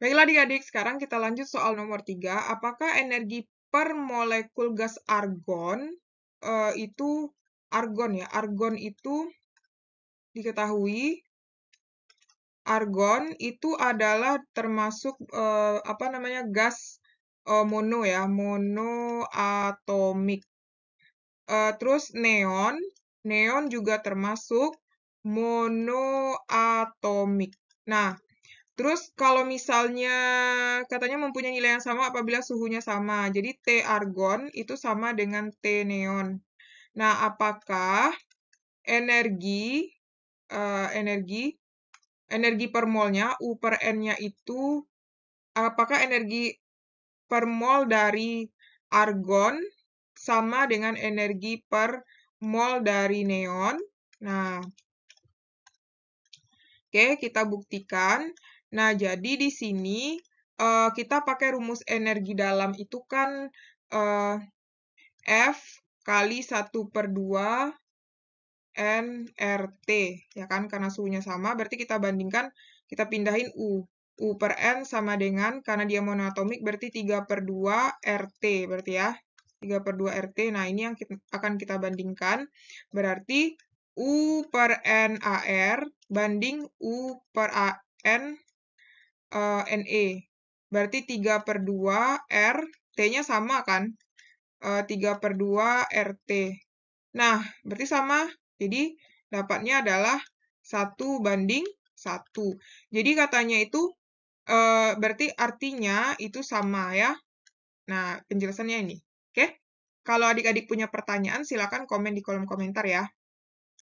Baiklah adik-adik, sekarang kita lanjut soal nomor 3. Apakah energi per molekul gas argon uh, itu argon ya. Argon itu diketahui argon itu adalah termasuk uh, apa namanya gas uh, mono ya, monoatomik. Uh, terus neon, neon juga termasuk monoatomik. Nah, Terus kalau misalnya katanya mempunyai nilai yang sama apabila suhunya sama. Jadi T argon itu sama dengan T neon. Nah, apakah energi uh, energi energi per molnya U per N-nya itu apakah energi per mol dari argon sama dengan energi per mol dari neon? Nah, Oke, kita buktikan. Nah, jadi di sini uh, kita pakai rumus energi dalam itu kan uh, F kali 1 per 2 nRT, ya kan? Karena suhunya sama, berarti kita bandingkan, kita pindahin U. U per N sama dengan, karena dia monoatomik, berarti 3 per 2 RT, berarti ya. 3 per 2 RT, nah ini yang kita, akan kita bandingkan. Berarti U per N AR banding U per A N uh, eh, NE. Berarti 3 per 2 R, T-nya sama kan? Uh, eh, 3 per 2 RT. Nah, berarti sama. Jadi, dapatnya adalah 1 banding 1. Jadi, katanya itu uh, berarti artinya itu sama ya. Nah, penjelasannya ini. Oke? Okay? Kalau adik-adik punya pertanyaan, silakan komen di kolom komentar ya.